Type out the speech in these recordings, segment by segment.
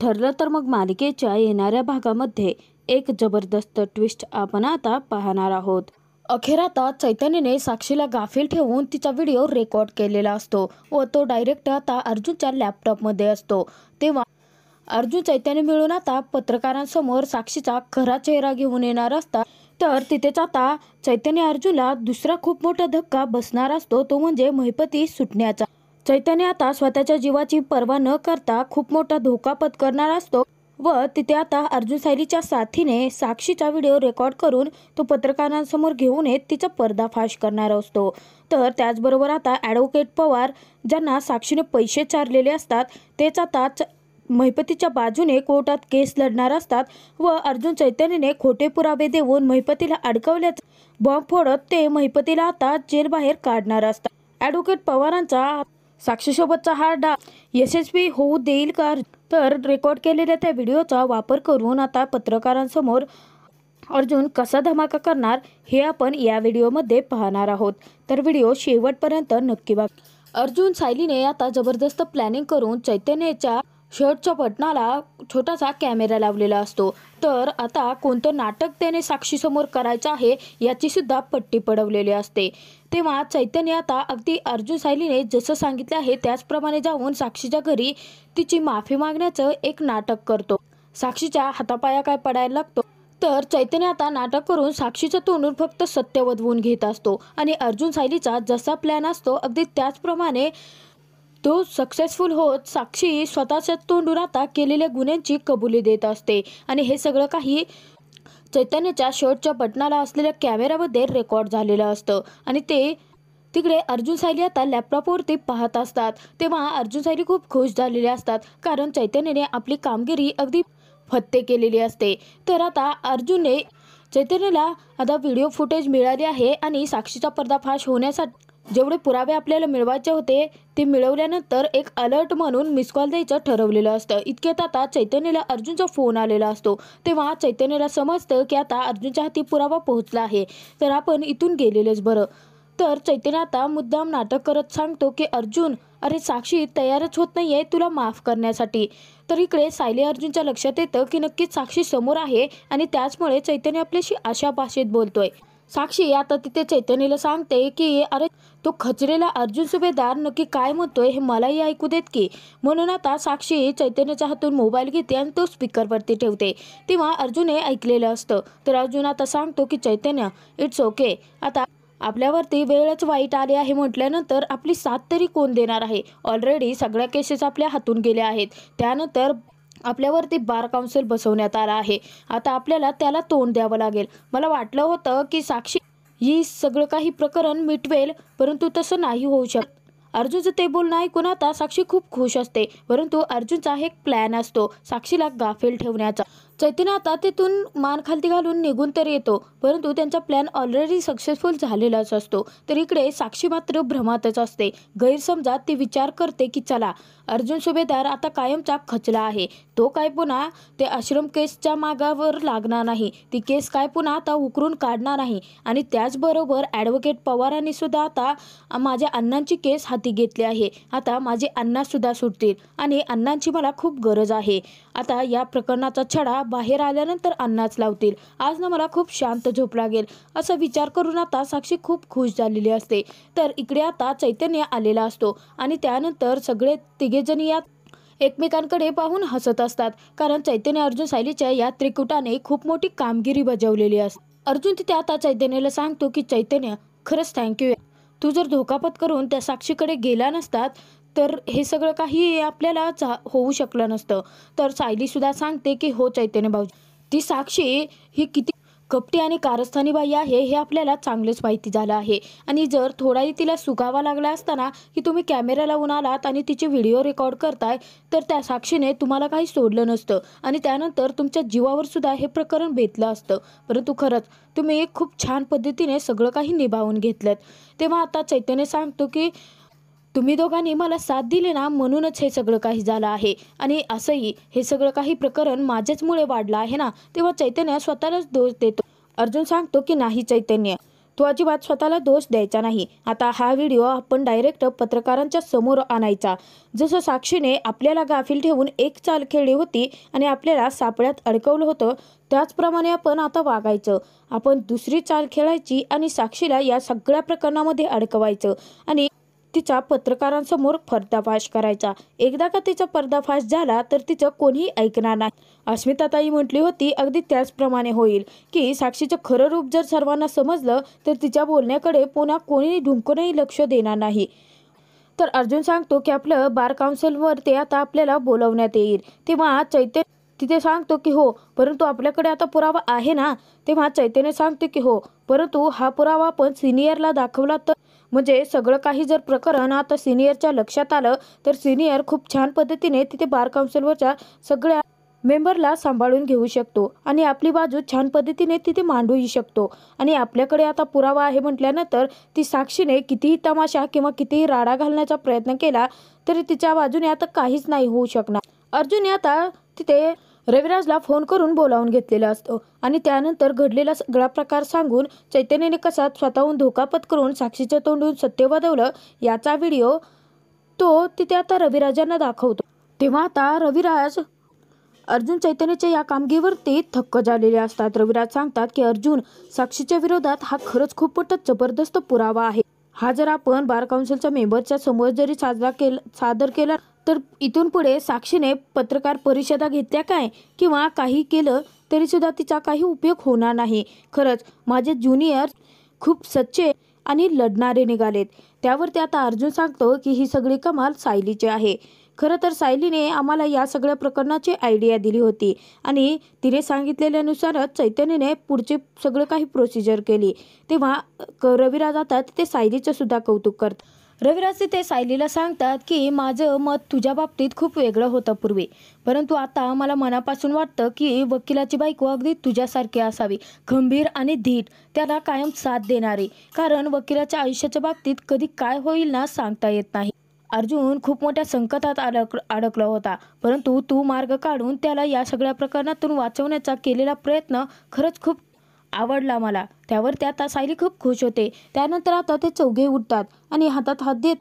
ठरलं तर मग मालिकेच्या येणाऱ्या भागामध्ये एक जबरदस्त ट्विस्ट आपण आता पाहणार आहोत अखेर आता चैतन्यने साक्षीला गाफील ठेवून तिचा व्हिडिओ रेकॉर्ड केलेला असतो व तो डायरेक्ट आता अर्जुनच्या लॅपटॉपमध्ये असतो तेव्हा अर्जुन चैतन्य मिळून आता पत्रकारांसमोर साक्षीचा खरा चेहरा घेऊन येणार असता तर तिथेच आता चैतन्य अर्जुनला दुसरा खूप मोठा धक्का बसणार असतो तो म्हणजे महिपती सुटण्याचा चैतन्य आता स्वतःच्या जीवाची पर्वा न करता खूप मोठा धोका पत्करणार असतो व तिथे आता अर्जुन सायलीच्या साथीने साक्षीचा व्हिडिओ रेकॉर्ड करून तो पत्रकारांसमोर घेऊन येत तिचा पर्दाफाश करणार असतो तर त्याचबरोबर आता ॲडव्होकेट पवार ज्यांना साक्षीने पैसे चारलेले असतात तेच आता महिपतीच्या बाजूने कोर्टात केस लढणार असतात व अर्जुन चैतन्यने खोटे पुरावे देऊन महिपतीला अडकवल्याचा बॉम्ब फोडत ते महिपतीला आता जेलबाहेर काढणार असतात ॲडव्होकेट पवारांचा साक्षीसोबतचा हा डा यशस्वी होऊ देईल का तर रेकॉर्ड केलेल्या त्या व्हिडिओचा वापर करून आता पत्रकारांसमोर अर्जुन कसा धमाका करणार हे आपण या व्हिडिओमध्ये पाहणार आहोत तर व्हिडिओ शेवटपर्यंत नक्की बघ अर्जुन सायलीने आता जबरदस्त प्लॅनिंग करून चैतन्याच्या शर्टच्या बटनाला छोटासा कॅमेरा लावलेला असतो तर आता कोणतं नाटक त्याने साक्षीसमोर करायचं आहे याची सुद्धा पट्टी पडवलेली असते तेव्हा चैतन्य आता अगदी अर्जुन सायलीने जसं सांगितलं आहे त्याचप्रमाणे जाऊन साक्षीच्या घरी तिची माफी मागण्याचं एक नाटक करतो साक्षीच्या हातापाया काय पडायला लागतो तर चैतन्य आता नाटक करून साक्षीच्या तोंडून फक्त सत्य वधवून घेत असतो आणि अर्जुन सायलीचा जसा प्लॅन असतो अगदी त्याचप्रमाणे तो सक्सेसफुल होत साक्षी स्वतःच्या तोंडून आता केलेल्या गुन्ह्यांची कबुली देत असते आणि हे सगळं काही चैतन्याच्या शर्टच्या बटनाला असलेल्या कॅमेऱ्यामध्ये रेकॉर्ड झालेलं असतं आणि ते तिकडे अर्जुन सायली आता लॅपटॉपवरती पाहत असतात तेव्हा अर्जुन सायली खूप खुश झालेले असतात कारण चैतन्याने आपली कामगिरी अगदी फत्ते केलेली असते तर आता अर्जुनने चैतन्याला आता व्हिडिओ फुटेज मिळाली आहे आणि साक्षीचा पर्दाफाश होण्यासाठी जेवढे पुरावे आपल्याला मिळवायचे होते ते मिळवल्यानंतर एक अलर्ट म्हणून मिस कॉल द्यायचं ठरवलेलं असतं इतक्यात आता चैतन्यला अर्जुनचा फोन आलेला असतो तेव्हा चैतन्यला समजतं की आता अर्जुनच्या हाती पुरावा पोहोचला आहे तर आपण इथून गेलेलेच बरं तर चैतन्य आता मुद्दाम नाटक करत सांगतो की अर्जुन अरे साक्षी तयारच होत नाही आहे तुला माफ करण्यासाठी तर इकडे सायली अर्जुनच्या लक्षात येतं की नक्कीच साक्षी समोर आहे आणि त्याचमुळे चैतन्य आपल्याशी आशा भाषेत बोलतोय साक्षी आता तिथे चैतन्यला सांगते की अरे तो खचरेला अर्जुन सुभेदार नक्की काय म्हणतोय हे मलाही ऐकू देत की म्हणून आता साक्षी चैतन्याच्या हातून मोबाईल घेते आणि तो स्पीकरवरती ठेवते तेव्हा हे ऐकलेलं असतं तर अर्जुन आता सांगतो की चैतन्य इट्स ओके आता आपल्यावरती वेळच वाईट आली आहे म्हटल्यानंतर आपली साथ तरी कोण देणार आहे ऑलरेडी सगळ्या केसेस आपल्या हातून गेल्या आहेत त्यानंतर आपल्यावरती बार काउन्सिल बसवण्यात आला आहे आता आपल्याला त्याला तोंड द्यावं लागेल मला वाटलं होतं की साक्षी ही सगळं काही प्रकरण मिटवेल परंतु तसं नाही होऊ शकत अर्जुनचं ते बोलणं ऐकून आता साक्षी खूप खुश असते परंतु अर्जुनचा एक प्लॅन असतो साक्षीला गाफेल ठेवण्याचा चैतन्य आता तिथून मान खालती घालून निघून तर येतो परंतु त्यांचा प्लॅन ऑलरेडी सक्सेसफुल झालेलाच असतो तर इकडे साक्षी मात्र भ्रमातच असते गैरसमजात ती विचार करते की चला अर्जुन सुभेदार आता कायमचा खचला आहे तो काय पुन्हा ते आश्रम केसच्या मागावर लागणार नाही ती केस काय पुन्हा आता उकरून काढणार नाही आणि त्याचबरोबर ॲडव्होकेट पवारांनी सुद्धा आता माझ्या अण्णांची केस हाती घेतली आहे आता माझे अण्णासुद्धा सुटतील आणि अण्णांची मला खूप गरज आहे आता या प्रकरणाचा छडा बाहेर आल्यानंतर अन्नाच लावतील आज ना मला खूप शांत झोप लागेल असा विचार करून आता साक्षी खूप खुश झालेली असते तर इकडे आता चैतन्य आलेला असतो आणि त्यानंतर सगळे तिघेजणी यात एकमेकांकडे पाहून हसत असतात कारण चैतन्य अर्जुन सायलीच्या या त्रिकुटाने खूप मोठी कामगिरी बजावलेली असते अर्जुन तिथे आता चैतन्याला सांगतो की चैतन्य खरंच थँक्यू तू जर धोकापत करून त्या साक्षीकडे गेला नसतात तर हे सगळं काही आपल्याला होऊ शकलं नसतं तर सायली सुद्धा सांगते की हो चैतन्य भाऊजी ती साक्षी ही किती कपटी आणि कारस्थानी बाई आहे हे आपल्याला चांगलेच माहिती झालं आहे आणि जर थोडाही तिला सुगावा लागला असताना की तुम्ही कॅमेरा लावून आलात आणि तिचे व्हिडिओ रेकॉर्ड करताय तर त्या साक्षीने तुम्हाला काही सोडलं नसतं आणि त्यानंतर तुमच्या जीवावर सुद्धा हे प्रकरण भेटलं असतं परंतु खरंच तुम्ही खूप छान पद्धतीने सगळं काही निभावून घेतलं तेव्हा आता चैतन्य सांगतो की तुम्ही दोघांनी मला साथ दिली ना म्हणूनच हे सगळं काही झालं आहे आणि असंही हे सगळं काही प्रकरण मुळे वाढलं आहे ना तेव्हा चैतन्य स्वतःलाच दोष देतो अर्जुन सांगतो की नाही चैतन्य तो अजिबात स्वतःला दोष द्यायचा नाही आता हा व्हिडिओ आपण डायरेक्ट पत्रकारांच्या समोर आणायचा जसं साक्षीने आपल्याला गाफील ठेवून एक चाल खेळली होती आणि आपल्याला सापळ्यात अडकवलं होतं त्याचप्रमाणे आपण आता वागायचं आपण दुसरी चाल खेळायची आणि साक्षीला या सगळ्या प्रकरणामध्ये अडकवायचं आणि तिचा पत्रकारांसमोर पर्दाफाश करायचा एकदा का तिचा पर्दाफाश झाला तर तिचं कोणीही ऐकणार नाही अस्मिताताई म्हटली होती अगदी त्याचप्रमाणे होईल की साक्षीचं खरं रूप जर सर्वांना समजलं तर तिच्या बोलण्याकडे पुन्हा कोणी ढुंकूनही लक्ष देणार नाही तर अर्जुन सांगतो की आपलं बार काउन्सिलवर ते आता आपल्याला बोलवण्यात येईल तेव्हा चैत्य तिथे सांगतो की हो परंतु आपल्याकडे आता पुरावा आहे ना तेव्हा चैतन्य सांगते की हो परंतु हा पुरावा आपण सिनियरला दाखवला तर म्हणजे सगळं काही जर प्रकरण आता सिनियरच्या लक्षात आलं तर सिनियर खूप छान पद्धतीने तिथे बार काउन्सिलवरच्या सगळ्या मेंबरला सांभाळून घेऊ शकतो आणि आपली बाजू छान पद्धतीने तिथे मांडूही शकतो आणि आपल्याकडे आता पुरावा आहे म्हटल्यानंतर ती साक्षीने कितीही तमाशा किंवा कितीही राडा घालण्याचा प्रयत्न केला तरी तिच्या बाजूने आता काहीच नाही होऊ शकणार अर्जुन आता तिथे रविराजला फोन करून बोलावून घेतलेला असतो आणि त्यानंतर घडलेला सगळा प्रकार सांगून चैतन्याने कसा स्वतःहून धोकापत करून साक्षीच्या तोंडून सत्य वादवलं याचा व्हिडिओ तो तिथे आता रविराजांना दाखवतो तेव्हा आता रविराज अर्जुन चैतन्याच्या या कामगिरीवरती थक्क झालेले असतात रविराज सांगतात की अर्जुन साक्षीच्या विरोधात हा खरंच खूप जबरदस्त पुरावा आहे हा जर आपण बार काउन्सिलच्या मेंबरच्या समोर जरी साजरा केला सादर केला तर इथून पुढे साक्षीने पत्रकार परिषदा घेतल्या काय किंवा काही केलं तरीसुद्धा तिचा काही उपयोग होणार नाही खरंच माझे ज्युनियर खूप सच्चे आणि लढणारे निघालेत त्यावर ते आता अर्जुन सांगतो की ही सगळी कमाल सायलीची आहे खरं तर सायलीने आम्हाला या सगळ्या प्रकरणाची आयडिया दिली होती आणि तिने सांगितलेल्यानुसारच चैतन्यने पुढचे सगळं काही प्रोसिजर केली तेव्हा रविराज आता तिथे सायलीचं सुद्धा कौतुक करतात रविराज तिथे सायलीला सांगतात की माझं मत तुझ्या बाबतीत खूप वेगळं होतं पूर्वी परंतु आता मला मनापासून वाटतं की वकिलाची बायको अगदी तुझ्यासारखी असावी खंबीर आणि धीट त्याला कायम साथ देणारी कारण वकिलाच्या आयुष्याच्या बाबतीत कधी काय होईल ना सांगता येत नाही अर्जुन खूप मोठ्या संकटात अडक अडकला होता परंतु तू मार्ग काढून त्याला या सगळ्या प्रकरणातून वाचवण्याचा केलेला प्रयत्न खरंच खूप आवडला मला त्यावर त्या आता सायली खूप खुश होते त्यानंतर आता ते चौघे उठतात आणि हातात हात देत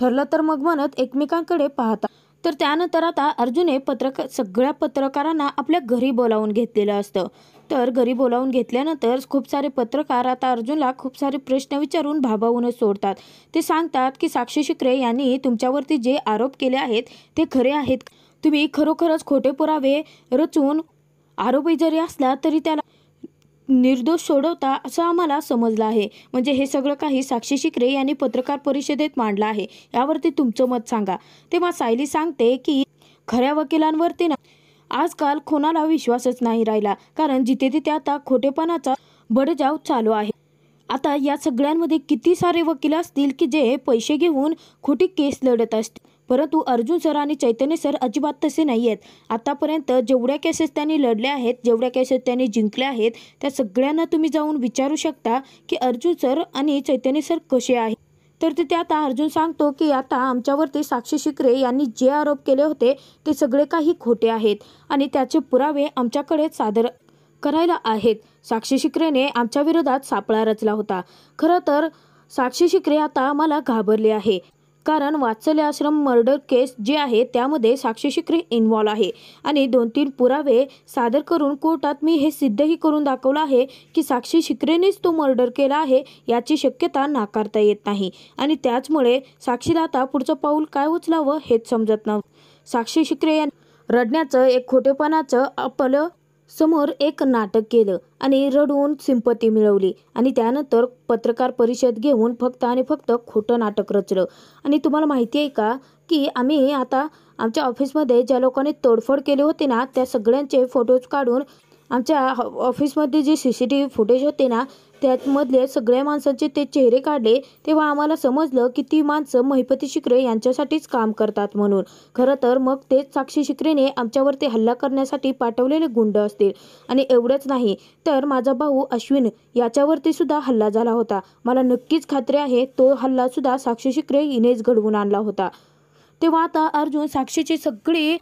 ठरलं तर मग म्हणत एकमेकांकडे पाहतात तर त्यानंतर आता अर्जुने पत्रकार सगळ्या पत्रकारांना आपल्या घरी बोलावून घेतलेलं असतं तर घरी बोलावून घेतल्यानंतर खूप सारे पत्रकार आता अर्जुनला खूप सारे प्रश्न विचारून भाबावूनच सोडतात ते सांगतात की साक्षी शिकरे यांनी तुमच्यावरती जे आरोप केले आहेत ते खरे आहेत तुम्ही खरोखरच खोटे पुरावे रचून आरोपी जरी असला तरी त्याला निर्दोष सोडवता असं आम्हाला समजलं आहे म्हणजे हे सगळं काही साक्षी शिकरे यांनी पत्रकार परिषदेत मांडलं आहे यावरती तुमचं मत सांगा तेव्हा सायली सांगते की खऱ्या वकिलांवरती ना आजकाल कोणाला विश्वासच नाही राहिला कारण जिथे तिथे आता खोटेपणाचा बडजाव चालू आहे आता या सगळ्यांमध्ये किती सारे वकील असतील की जे पैसे घेऊन खोटी केस लढत असतील परंतु अर्जुन सर आणि चैतन्य सर अजिबात तसे नाही आहेत आतापर्यंत जेवढ्या केसेस त्यांनी लढल्या आहेत जेवढ्या केसेस त्यांनी जिंकल्या आहेत त्या सगळ्यांना तुम्ही जाऊन विचारू शकता की अर्जुन सर आणि चैतन्य सर कसे आहेत तर तिथे आता अर्जुन सांगतो की आता आमच्यावरती साक्षी शिकरे यांनी जे आरोप केले होते ते सगळे काही खोटे आहेत आणि त्याचे पुरावे आमच्याकडे सादर करायला आहेत साक्षी शिकरेने आमच्या विरोधात सापळा रचला होता खरं तर साक्षी शिकरे आता आम्हाला घाबरले आहे कारण वात्सल्य आश्रम मर्डर केस जे आहे त्यामध्ये साक्षी शिकरे इन्व्हॉल्व आहे आणि दोन तीन पुरावे सादर करून कोर्टात मी हे सिद्धही करून दाखवलं आहे की साक्षी शिकरेनेच तो मर्डर केला आहे याची शक्यता नाकारता येत नाही आणि त्याचमुळे साक्षीदाता पुढचं पाऊल काय उचलावं हेच समजत नव्हतं साक्षी शिकरे रडण्याचं एक खोटेपणाचं आपलं समोर एक नाटक केलं आणि रडून सिंपती मिळवली आणि त्यानंतर पत्रकार परिषद घेऊन फक्त आणि फक्त खोटं नाटक रचलं आणि तुम्हाला माहिती आहे का की आम्ही आता आमच्या ऑफिसमध्ये ज्या लोकांनी तोडफोड केली होती ना त्या सगळ्यांचे फोटोज काढून आमच्या ऑफिसमध्ये जे C C T V footage होते ना मधले सगळ्या माणसांचे ते चेहरे काढले तेव्हा आम्हाला समजलं की ती माणसं महिपती शिकरे यांच्यासाठीच काम करतात म्हणून खरं तर मग तेच साक्षी शिकरेने आमच्यावरती हल्ला करण्यासाठी पाठवलेले गुंड असतील आणि एवढंच नाही तर माझा भाऊ अश्विन याच्यावरती सुद्धा हल्ला झाला होता मला नक्कीच खात्री आहे तो हल्ला सुद्धा साक्षी शिकरे हिनेच घडवून आणला होता तेव्हा आता अर्जुन साक्षीची सगळी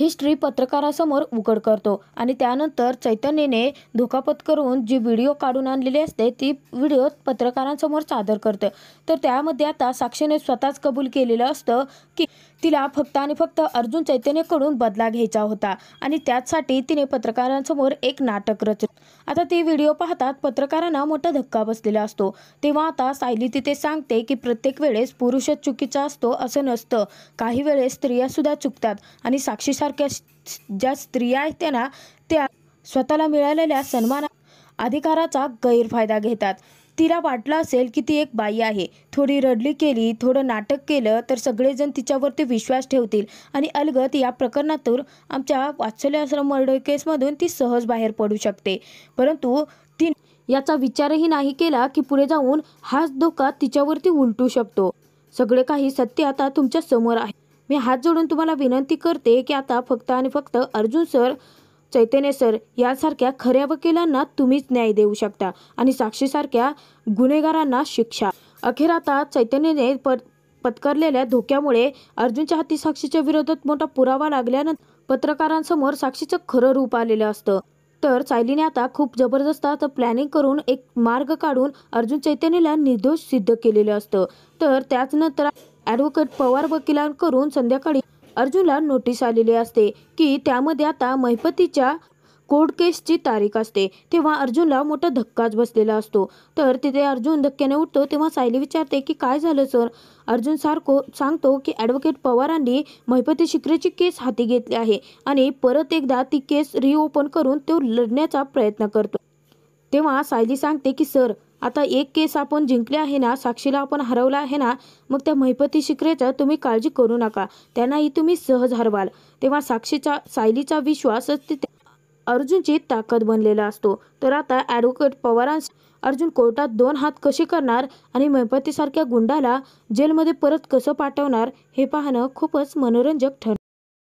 हिस्ट्री पत्रकारासमोर उघड करतो आणि त्यानंतर चैतन्यने धोकापत करून जी व्हिडिओ काढून आणलेली असते ती व्हिडिओ पत्रकारांसमोर सादर करते तर त्यामध्ये आता साक्षीने स्वतःच कबूल केलेलं असतं की तिला फक्त आणि फक्त अर्जुन चैतन्यकडून बदला घ्यायचा होता आणि त्याचसाठी तिने पत्रकारांसमोर एक नाटक रच आता ती व्हिडिओ पाहतात पत्रकारांना मोठा धक्का बसलेला असतो तेव्हा आता सायली तिथे सांगते की प्रत्येक वेळेस पुरुषच चुकीचा असतो असं नसतं काही वेळेस स्त्रिया सुद्धा चुकतात आणि साक्षीसारख्या ज्या स्त्रिया आहेत त्यांना त्या स्वतःला मिळालेल्या सन्मान अधिकाराचा गैरफायदा घेतात तिला वाटलं असेल की ती एक बाई आहे थोडी रडली केली थोडं नाटक केलं तर सगळेजण तिच्यावरती विश्वास ठेवतील आणि अलगत या प्रकरणातून आमच्या वात्सल्य मर्डर केसमधून ती सहज बाहेर पडू शकते परंतु ती याचा विचारही नाही केला की पुढे जाऊन हाच धोका तिच्यावरती उलटू शकतो सगळे काही सत्य आता तुमच्या समोर आहे मी हात जोडून तुम्हाला विनंती करते की आता फक्त आणि फक्त अर्जुन सर चैतन्य सर यासारख्या खऱ्या वकिलांना तुम्हीच न्याय देऊ शकता आणि साक्षीसारख्या गुन्हेगारांना शिक्षा अखेर आता चैतन्यने पत्करलेल्या धोक्यामुळे अर्जुनच्या हाती साक्षीच्या विरोधात मोठा पुरावा लागल्यानंतर पत्रकारांसमोर साक्षीचं खरं रूप आलेलं असतं तर सायलीने आता खूप जबरदस्त प्लॅनिंग करून एक मार्ग काढून अर्जुन चैतन्यला निर्दोष सिद्ध केलेलं असतं तर त्याच नंतर ॲडव्होकेट पवार वकिलांकडून संध्याकाळी अर्जुनला नोटीस आलेली असते की त्यामध्ये आता महिपतीच्या कोर्ट केसची तारीख असते तेव्हा अर्जुनला मोठा धक्काच बसलेला असतो तर तिथे अर्जुन धक्क्याने उठतो तेव्हा सायली विचारते की काय झालं सर अर्जुन सारखो सांगतो की ॲडव्होकेट पवारांनी महिपती शिक्रेची केस हाती घेतली आहे आणि परत एकदा ती केस रिओपन करून तो लढण्याचा प्रयत्न करतो तेव्हा सायली सांगते की सर आता एक केस आपण जिंकले आहे ना साक्षीला आपण हरवला आहे ना मग त्या महिपती शिकरेचं तुम्ही काळजी करू नका त्यांनाही तुम्ही सहज हरवाल तेव्हा साक्षीचा सायलीचा विश्वासच अर्जुनची ताकद बनलेला असतो तर आता ॲडव्होकेट पवारांस अर्जुन कोर्टात दोन हात कसे करणार आणि महिपतीसारख्या गुंडाला जेलमध्ये परत कसं पाठवणार हे पाहणं खूपच मनोरंजक ठर